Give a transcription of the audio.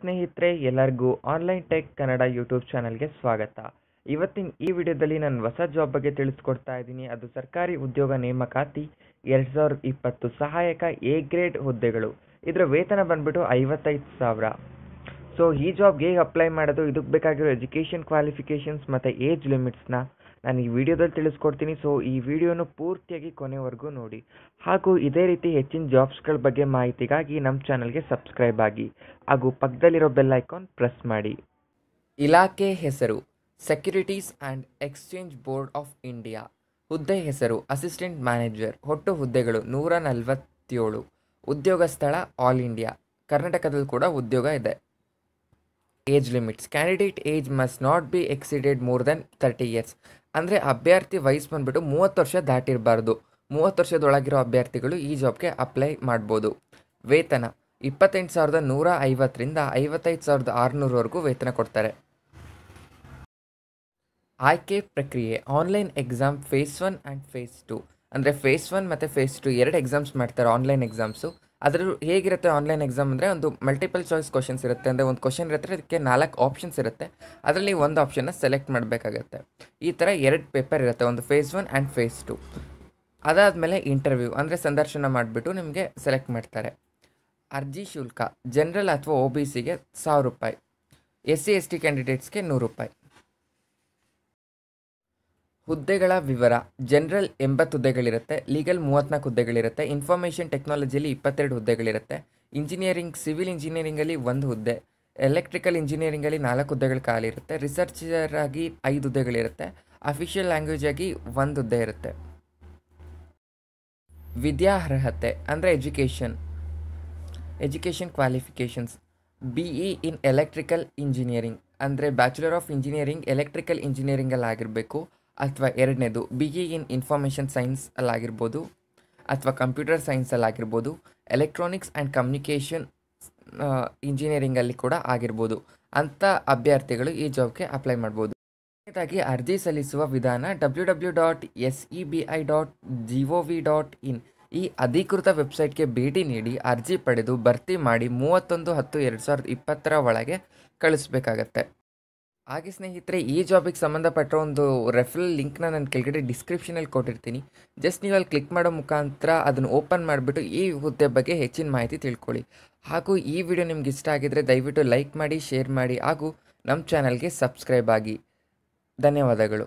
ಸ್ನೇಹಿತರೆ ಎಲ್ಲರಿಗೂ online tech Kannada YouTube ಚಾನಲ್ಗೆ ಸ್ವಾಗತ ಇವತ್ತಿನ ಈ ವಿಡಿಯೋದಲ್ಲಿ ನಾನು ಹೊಸ ಜಾಬ್ ಬಗ್ಗೆ ತಿಳಿಸ್ಕೊಡ್ತಾ ಇದ್ದೀನಿ ಅದು ಸರ್ಕಾರಿ ಉದ್ಯೋಗ ನೇಮಕಾತಿ ಎರಡು ಸಾವಿರದ ಇಪ್ಪತ್ತು ಸಹಾಯಕ ಎ ಗ್ರೇಡ್ ಹುದ್ದೆಗಳು ಇದರ ವೇತನ ಬಂದ್ಬಿಟ್ಟು ಐವತ್ತೈದು ಸಾವಿರ ಸೊ ಈ ಜಾಬ್ಗೆ ಹೇಗೆ ಅಪ್ಲೈ ಮಾಡೋದು ಇದಕ್ಕೆ ಬೇಕಾಗಿರೋ ಎಜುಕೇಷನ್ ಕ್ವಾಲಿಫಿಕೇಷನ್ಸ್ ಮತ್ತು ಏಜ್ ಲಿಮಿಟ್ಸ್ನ ನಾನು ಈ ವಿಡಿಯೋದಲ್ಲಿ ತಿಳಿಸ್ಕೊಡ್ತೀನಿ ಸೊ ಈ ವಿಡಿಯೋನು ಪೂರ್ತಿಯಾಗಿ ಕೊನೆವರೆಗೂ ನೋಡಿ ಹಾಗೂ ಇದೇ ರೀತಿ ಹೆಚ್ಚಿನ ಜಾಬ್ಸ್ಗಳ ಬಗ್ಗೆ ಮಾಹಿತಿಗಾಗಿ ನಮ್ಮ ಚಾನಲ್ಗೆ ಸಬ್ಸ್ಕ್ರೈಬ್ ಆಗಿ ಹಾಗೂ ಪಕ್ಕದಲ್ಲಿರೋ ಬೆಲ್ ಐಕಾನ್ ಪ್ರೆಸ್ ಮಾಡಿ ಇಲಾಖೆ ಹೆಸರು securities and exchange board of India ಹುದ್ದೆ ಹೆಸರು ಅಸಿಸ್ಟೆಂಟ್ ಮ್ಯಾನೇಜರ್ ಒಟ್ಟು ಹುದ್ದೆಗಳು ನೂರ ನಲವತ್ತೇಳು ಉದ್ಯೋಗ ಸ್ಥಳ ಆಲ್ ಇಂಡಿಯಾ ಕರ್ನಾಟಕದಲ್ಲಿ ಕೂಡ ಉದ್ಯೋಗ ಇದೆ age limits candidate age must not be exceeded more than thirty years ಅಂದರೆ ಅಭ್ಯರ್ಥಿ ವಯಸ್ಸು ಬಂದುಬಿಟ್ಟು ಮೂವತ್ತು ವರ್ಷ ದಾಟಿರಬಾರ್ದು ಮೂವತ್ತು ವರ್ಷದೊಳಗಿರೋ ಅಭ್ಯರ್ಥಿಗಳು ಈ ಜಾಬ್ಗೆ ಅಪ್ಲೈ ಮಾಡ್ಬೋದು ವೇತನ ಇಪ್ಪತ್ತೆಂಟು ಸಾವಿರದ ನೂರ ಐವತ್ತರಿಂದ ಐವತ್ತೈದು ಸಾವಿರದ ಆರುನೂರವರೆಗೂ ವೇತನ ಕೊಡ್ತಾರೆ ಆಯ್ಕೆ ಪ್ರಕ್ರಿಯೆ online exam phase one and phase two ಅಂದರೆ ಫೇಸ್ ಒನ್ ಮತ್ತು ಫೇಸ್ ಟು ಎರಡು ಎಕ್ಸಾಮ್ಸ್ ಮಾಡ್ತಾರೆ ಆನ್ಲೈನ್ ಎಕ್ಸಾಮ್ಸು ಅದರ ಹೇಗಿರುತ್ತೆ ಆನ್ಲೈನ್ ಎಕ್ಸಾಮ್ ಅಂದರೆ ಒಂದು ಮಲ್ಟಿಪಲ್ ಚಾಯ್ಸ್ ಕ್ವಶನ್ಸ್ ಇರುತ್ತೆ ಅಂದರೆ ಒಂದು ಕ್ವಶನ್ ಇರುತ್ತೆ ಅದಕ್ಕೆ ನಾಲ್ಕು ಆಪ್ಷನ್ಸ್ ಇರುತ್ತೆ ಅದರಲ್ಲಿ ಒಂದು ಆಪ್ಷನ್ನ ಸೆಲೆಕ್ಟ್ ಮಾಡಬೇಕಾಗತ್ತೆ ಈ ಥರ ಎರಡು ಪೇಪರ್ ಇರುತ್ತೆ ಒಂದು phase one and phase two ಅದಾದಮೇಲೆ ಇಂಟರ್ವ್ಯೂ ಅಂದರೆ ಸಂದರ್ಶನ ಮಾಡಿಬಿಟ್ಟು ನಿಮಗೆ ಸೆಲೆಕ್ಟ್ ಮಾಡ್ತಾರೆ ಅರ್ಜಿ ಶುಲ್ಕ ಜನರಲ್ ಅಥವಾ ಒ ಬಿ ಸಿಗೆ ಸಾವಿರ ರೂಪಾಯಿ ಎಸ್ ಸಿ ಎಸ್ ಟಿ ಕ್ಯಾಂಡಿಡೇಟ್ಸ್ಗೆ ನೂರು ರೂಪಾಯಿ ಹುದ್ದೆಗಳ ವಿವರ ಜನರಲ್ ಎಂಬತ್ತು ಹುದ್ದೆಗಳಿರುತ್ತೆ ಲೀಗಲ್ ಮೂವತ್ತ್ನಾಲ್ಕು ಹುದ್ದೆಗಳಿರುತ್ತೆ ಇನ್ಫಾರ್ಮೇಷನ್ ಟೆಕ್ನಾಲಜಿಯಲ್ಲಿ ಇಪ್ಪತ್ತೆರಡು ಹುದ್ದೆಗಳಿರುತ್ತೆ ಇಂಜಿನಿಯರಿಂಗ್ ಸಿವಿಲ್ ಇಂಜಿನಿಯರಿಂಗಲ್ಲಿ ಒಂದು ಹುದ್ದೆ ಎಲೆಕ್ಟ್ರಿಕಲ್ ಇಂಜಿನಿಯರಿಂಗಲ್ಲಿ ನಾಲ್ಕು ಹುದ್ದೆಗಳು ಖಾಲಿ ಇರುತ್ತೆ ರಿಸರ್ಚರ್ ಆಗಿ ಐದು ಹುದ್ದೆಗಳಿರುತ್ತೆ ಅಫಿಷಿಯಲ್ ಲ್ಯಾಂಗ್ವೇಜ್ ಆಗಿ ಒಂದು ಹುದ್ದೆ ಇರುತ್ತೆ ವಿದ್ಯಾರ್ಹತೆ ಅಂದರೆ education education qualifications B E in electrical engineering ಅಂದರೆ ಬ್ಯಾಚುಲರ್ ಆಫ್ ಇಂಜಿನಿಯರಿಂಗ್ ಎಲೆಕ್ಟ್ರಿಕಲ್ ಇಂಜಿನಿಯರಿಂಗಲ್ಲಿ ಆಗಿರಬೇಕು ಅಥವಾ ಎರಡನೇದು B E in information science ಅಲ್ಲಾಗಿರ್ಬೋದು ಅಥವಾ ಕಂಪ್ಯೂಟರ್ ಸೈನ್ಸಲ್ಲಾಗಿರ್ಬೋದು ಎಲೆಕ್ಟ್ರಾನಿಕ್ಸ್ ಆ್ಯಂಡ್ ಕಮ್ಯುನಿಕೇಷನ್ ಇಂಜಿನಿಯರಿಂಗಲ್ಲಿ ಕೂಡ ಆಗಿರ್ಬೋದು ಅಂಥ ಅಭ್ಯರ್ಥಿಗಳು ಈ ಜಾಬ್ಗೆ ಅಪ್ಲೈ ಮಾಡ್ಬೋದು ಅರ್ಜಿ ಸಲ್ಲಿಸುವ ವಿಧಾನ W W dot S E B I dot G O V dot in ಈ ಅಧಿಕೃತ ವೆಬ್ಸೈಟ್ಗೆ ಭೇಟಿ ನೀಡಿ ಅರ್ಜಿ ಪಡೆದು ಭರ್ತಿ ಮಾಡಿ ಮೂವತ್ತೊಂದು ಹತ್ತು ಎರಡು ಸಾವಿರದ ಇಪ್ಪತ್ತರ ಒಳಗೆ ಕಳಿಸಬೇಕಾಗತ್ತೆ ಹಾಗೆ ಸ್ನೇಹಿತರೆ ಈ ಜಾಬಿಗೆ ಸಂಬಂಧಪಟ್ಟ ಒಂದು ರೆಫರಲ್ ಲಿಂಕ್ನ ನಾನು ಕೆಳಗಡೆ ಡಿಸ್ಕ್ರಿಪ್ಷನಲ್ಲಿ ಕೊಟ್ಟಿರ್ತೀನಿ ಜಸ್ಟ್ ನೀವು ಅಲ್ಲಿ ಕ್ಲಿಕ್ ಮಾಡೋ ಮುಖಾಂತರ ಅದನ್ನು ಓಪನ್ ಮಾಡಿಬಿಟ್ಟು ಈ ಹುದ್ದೆ ಬಗ್ಗೆ ಹೆಚ್ಚಿನ ಮಾಹಿತಿ ತಿಳ್ಕೊಳ್ಳಿ ಹಾಗೂ ಈ ವಿಡಿಯೋ ನಿಮ್ಗೆ ಇಷ್ಟ ಆಗಿದರೆ ದಯವಿಟ್ಟು ಲೈಕ್ ಮಾಡಿ ಶೇರ್ ಮಾಡಿ ಹಾಗೂ ನಮ್ಮ ಚಾನಲ್ಗೆ ಸಬ್ಸ್ಕ್ರೈಬ್ ಆಗಿ ಧನ್ಯವಾದಗಳು